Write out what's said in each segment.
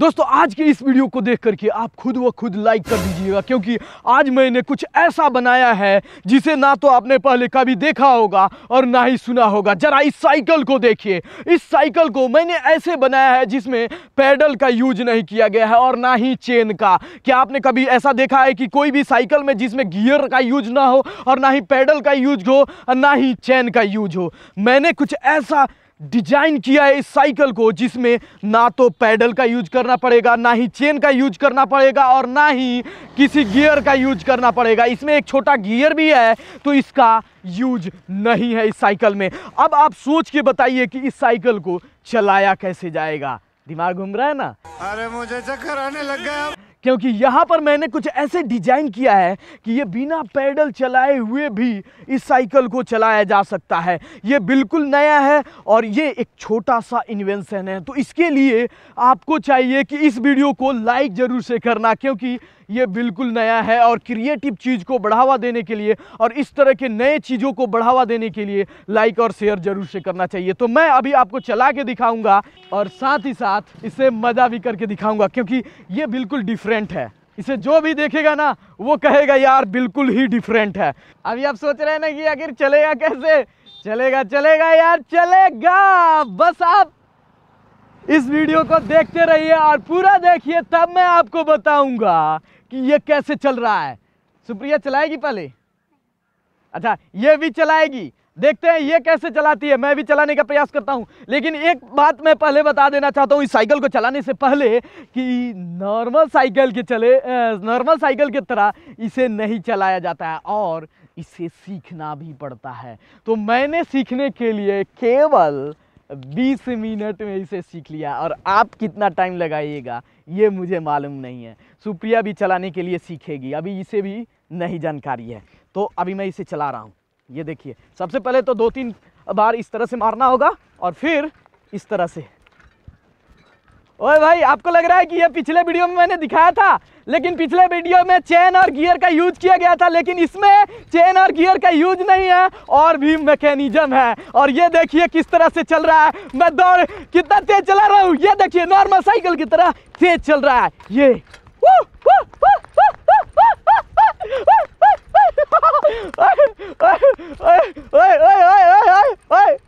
दोस्तों आज के इस वीडियो को देख करके आप खुद व खुद लाइक कर दीजिएगा क्योंकि आज मैंने कुछ ऐसा बनाया है जिसे ना तो आपने पहले कभी देखा होगा और ना ही सुना होगा जरा इस साइकिल को देखिए इस साइकिल को मैंने ऐसे बनाया है जिसमें पैडल का यूज नहीं किया गया है और ना ही चेन का क्या आपने कभी ऐसा देखा है कि कोई भी साइकिल में जिसमें गियर का यूज ना हो और ना ही पैडल का यूज हो और ना ही चेन का यूज हो मैंने कुछ ऐसा डिजाइन किया है इस साइकिल को जिसमें ना तो पैडल का यूज करना पड़ेगा ना ही चेन का यूज करना पड़ेगा और ना ही किसी गियर का यूज करना पड़ेगा इसमें एक छोटा गियर भी है तो इसका यूज नहीं है इस साइकिल में अब आप सोच के बताइए कि इस साइकिल को चलाया कैसे जाएगा दिमाग घूम रहा है ना अरे मुझे चक्कर आने लग गया क्योंकि यहाँ पर मैंने कुछ ऐसे डिजाइन किया है कि ये बिना पैडल चलाए हुए भी इस साइकिल को चलाया जा सकता है ये बिल्कुल नया है और ये एक छोटा सा इन्वेंशन है तो इसके लिए आपको चाहिए कि इस वीडियो को लाइक ज़रूर से करना क्योंकि ये बिल्कुल नया है और क्रिएटिव चीज़ को बढ़ावा देने के लिए और इस तरह के नए चीज़ों को बढ़ावा देने के लिए लाइक और शेयर जरूर से करना चाहिए तो मैं अभी आपको चला के दिखाऊँगा और साथ ही साथ इसे मज़ा भी करके दिखाऊँगा क्योंकि ये बिल्कुल डिफरेंट है इसे जो भी देखेगा ना वो कहेगा यार बिल्कुल ही डिफरेंट है अभी आप सोच रहे हैं ना कि आखिर चलेगा कैसे चलेगा चलेगा यार चलेगा बस आप इस वीडियो को देखते रहिए और पूरा देखिए तब मैं आपको बताऊंगा कि ये कैसे चल रहा है सुप्रिया चलाएगी पहले अच्छा ये भी चलाएगी देखते हैं ये कैसे चलाती है मैं भी चलाने का प्रयास करता हूँ लेकिन एक बात मैं पहले बता देना चाहता हूँ इस साइकिल को चलाने से पहले कि नॉर्मल साइकिल के चले नॉर्मल साइकिल की तरह इसे नहीं चलाया जाता है और इसे सीखना भी पड़ता है तो मैंने सीखने के लिए केवल 20 मिनट में इसे सीख लिया और आप कितना टाइम लगाइएगा ये मुझे मालूम नहीं है सुप्रिया भी चलाने के लिए सीखेगी अभी इसे भी नहीं जानकारी है तो अभी मैं इसे चला रहा हूँ ये देखिए सबसे पहले तो दो तीन बार इस तरह से मारना होगा और फिर इस तरह से ओए भाई आपको लग रहा है कि ये पिछले वीडियो में मैंने दिखाया था लेकिन पिछले वीडियो में चेन और गियर का यूज किया गया था लेकिन इसमें चेन और गियर का यूज नहीं है और भी मैकेनिज्म है और ये देखिए किस तरह से चल रहा है मैं दौड़ कितना तेज चला रहा हूँ ये देखिए नॉर्मल साइकिल की तरह तेज चल रहा है ये ओए ओए ओए ओए ओए ओए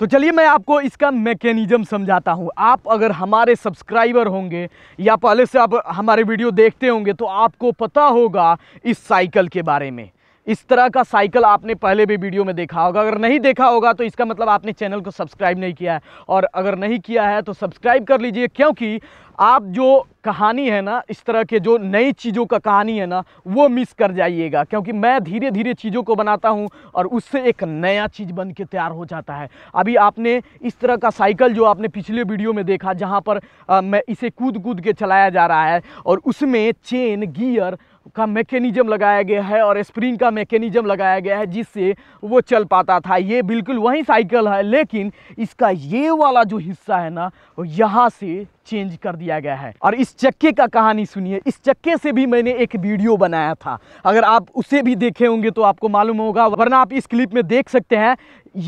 तो चलिए मैं आपको इसका मैकेनिज्म समझाता हूँ आप अगर हमारे सब्सक्राइबर होंगे या पहले से आप हमारे वीडियो देखते होंगे तो आपको पता होगा इस साइकिल के बारे में इस तरह का साइकिल आपने पहले भी वीडियो में देखा होगा अगर नहीं देखा होगा तो इसका मतलब आपने चैनल को सब्सक्राइब नहीं किया है और अगर नहीं किया है तो सब्सक्राइब कर लीजिए क्योंकि आप जो कहानी है ना इस तरह के जो नई चीज़ों का कहानी है ना वो मिस कर जाइएगा क्योंकि मैं धीरे धीरे चीज़ों को बनाता हूँ और उससे एक नया चीज़ बन के तैयार हो जाता है अभी आपने इस तरह का साइकिल जो आपने पिछले वीडियो में देखा जहाँ पर आ, मैं इसे कूद कूद के चलाया जा रहा है और उसमें चेन गियर का मैकेनिज्म लगाया गया है और स्प्रिंग का मैकेनिज्म लगाया गया है जिससे वो चल पाता था ये बिल्कुल वही साइकिल है लेकिन इसका ये वाला जो हिस्सा है ना यहाँ से चेंज कर दिया गया है और इस चक्के का कहानी सुनिए इस चक्के से भी मैंने एक वीडियो बनाया था अगर आप उसे भी देखे होंगे तो आपको मालूम होगा वरना आप इस क्लिप में देख सकते हैं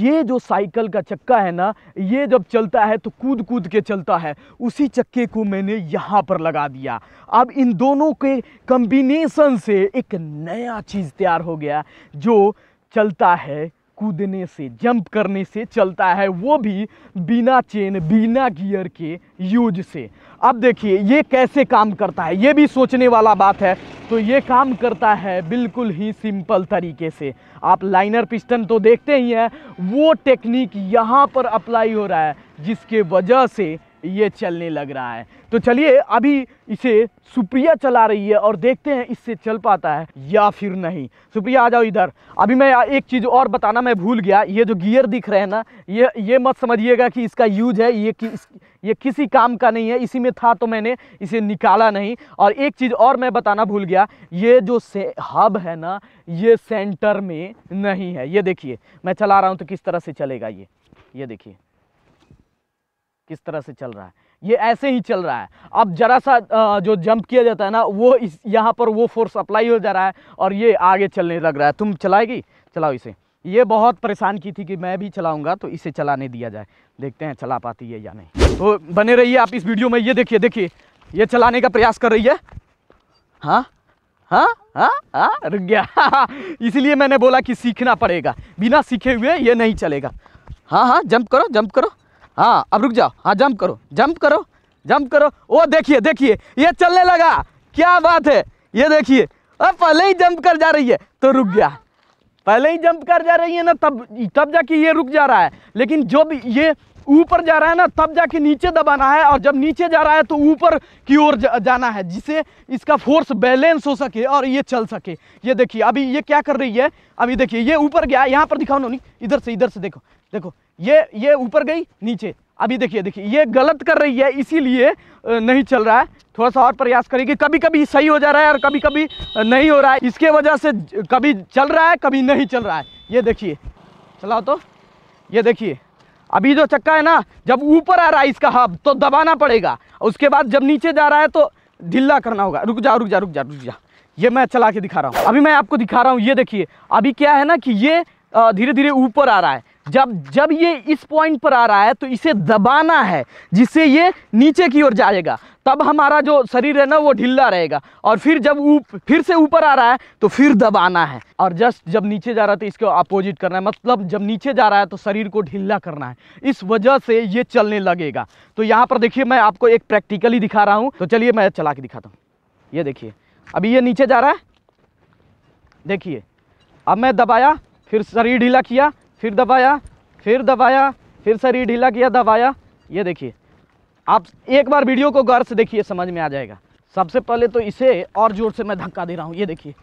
ये जो साइकिल का चक्का है ना ये जब चलता है तो कूद कूद के चलता है उसी चक्के को मैंने यहाँ पर लगा दिया अब इन दोनों के कम्बिनेसन से एक नया चीज़ तैयार हो गया जो चलता है कूदने से जंप करने से चलता है वो भी बिना चेन बिना गियर के यूज से अब देखिए ये कैसे काम करता है ये भी सोचने वाला बात है तो ये काम करता है बिल्कुल ही सिंपल तरीके से आप लाइनर पिस्टन तो देखते ही हैं वो टेक्निक यहाँ पर अप्लाई हो रहा है जिसके वजह से ये चलने लग रहा है तो चलिए अभी इसे सुप्रिया चला रही है और देखते हैं इससे चल पाता है या फिर नहीं सुप्रिया आ जाओ इधर अभी मैं एक चीज़ और बताना मैं भूल गया ये जो गियर दिख रहे हैं ना ये ये मत समझिएगा कि इसका यूज है ये कि ये किसी काम का नहीं है इसी में था तो मैंने इसे निकाला नहीं और एक चीज़ और मैं बताना भूल गया ये जो से हब है ना ये सेंटर में नहीं है ये देखिए मैं चला रहा हूँ तो किस तरह से चलेगा ये ये देखिए किस तरह से चल रहा है ये ऐसे ही चल रहा है अब जरा सा जो जंप किया जाता है ना वो इस यहाँ पर वो फोर्स अप्लाई हो जा रहा है और ये आगे चलने लग रहा है तुम चलाएगी चलाओ इसे ये बहुत परेशान की थी कि मैं भी चलाऊंगा तो इसे चलाने दिया जाए देखते हैं चला पाती है या नहीं तो बने रहिए आप इस वीडियो में ये देखिए देखिए ये चलाने का प्रयास कर रही है हाँ हाँ हाँ हाँ रुक गया इसलिए मैंने बोला कि सीखना पड़ेगा बिना सीखे हुए ये नहीं चलेगा हाँ हाँ जंप करो जंप करो हाँ अब रुक जाओ हाँ जंप करो जंप करो जंप करो ओ देखिए देखिए ये चलने लगा क्या बात है ये देखिए अब पहले ही जंप कर जा रही है तो रुक गया पहले ही जंप कर जा रही है ना तब तब जाके ये रुक जा रहा है लेकिन जब ये ऊपर जा रहा है ना तब जाके नीचे दबाना है और जब नीचे जा रहा है तो ऊपर की ओर जाना है जिससे इसका फोर्स बैलेंस हो सके और ये चल सके ये देखिए अभी ये क्या कर रही है अभी देखिए ये ऊपर गया यहाँ पर दिखाओ नोनी इधर से इधर से देखो देखो ये ये ऊपर गई नीचे अभी देखिए देखिए ये गलत कर रही है इसीलिए नहीं चल रहा है थोड़ा सा और प्रयास करेगी कभी कभी सही हो जा रहा है और कभी कभी नहीं हो रहा है इसके वजह से कभी चल रहा है कभी नहीं चल रहा है ये देखिए चलाओ तो ये देखिए अभी जो चक्का है ना जब ऊपर आ रहा है इसका हब तो दबाना पड़ेगा उसके बाद जब नीचे जा रहा है तो ढीला करना होगा रुक जा रुक जा रुक जा रुक जा ये मैं चला के दिखा रहा हूँ अभी मैं आपको दिखा रहा हूँ ये देखिए अभी क्या है ना कि ये धीरे धीरे ऊपर आ रहा है जब जब ये इस पॉइंट पर आ रहा है तो इसे दबाना है जिससे ये नीचे की ओर जाएगा तब हमारा जो शरीर है ना वो ढीला रहेगा और फिर जब उप, फिर से ऊपर आ रहा है तो फिर दबाना है और जस्ट जब नीचे जा रहा है तो इसको अपोजिट करना है मतलब जब नीचे जा रहा है तो शरीर को ढीला करना है इस वजह से ये चलने लगेगा तो यहाँ पर देखिए मैं आपको एक प्रैक्टिकली दिखा रहा हूँ तो चलिए मैं चला के दिखाता हूँ ये देखिए अभी ये नीचे जा रहा है देखिए अब मैं दबाया फिर शरीर ढीला किया फिर दबाया फिर दबाया फिर शरीर ढीला किया दबाया ये देखिए आप एक बार वीडियो को गौर से देखिए समझ में आ जाएगा सबसे पहले तो इसे और ज़ोर से मैं धक्का दे रहा हूँ ये देखिए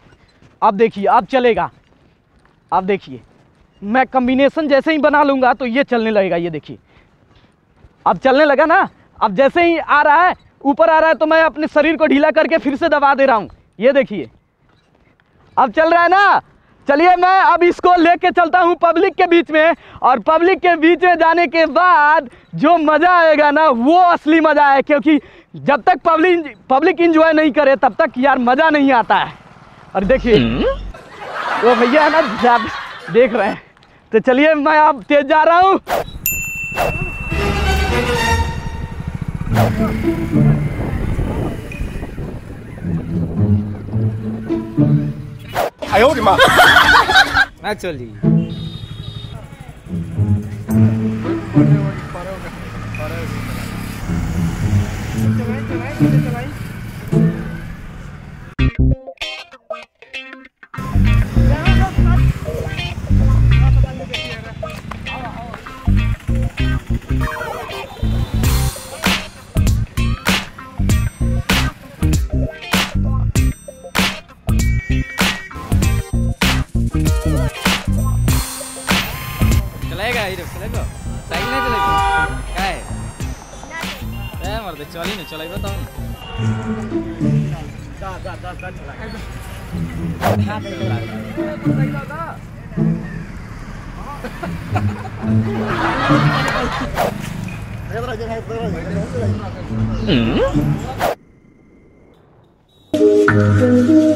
अब देखिए अब चलेगा अब देखिए मैं कम्बिनेशन जैसे ही बना लूँगा तो ये चलने लगेगा ये देखिए अब चलने लगा ना अब जैसे ही आ रहा है ऊपर आ रहा है तो मैं अपने शरीर को ढीला करके फिर से दबा दे रहा हूँ ये देखिए अब चल रहा है ना चलिए मैं अब इसको लेके चलता हूँ पब्लिक के बीच में और पब्लिक के बीच में जाने के बाद जो मज़ा आएगा ना वो असली मज़ा है क्योंकि जब तक पब्लिक पब्लिक इंजॉय नहीं करे तब तक यार मज़ा नहीं आता है और देखिए हम्म। वो भैया है ना देख रहे हैं तो चलिए मैं अब तेज जा रहा हूँ Thank you. 哎呦我的妈！那这里。चलाइए चलाइए चलाइए চালাইবে তখন Mm-hmm.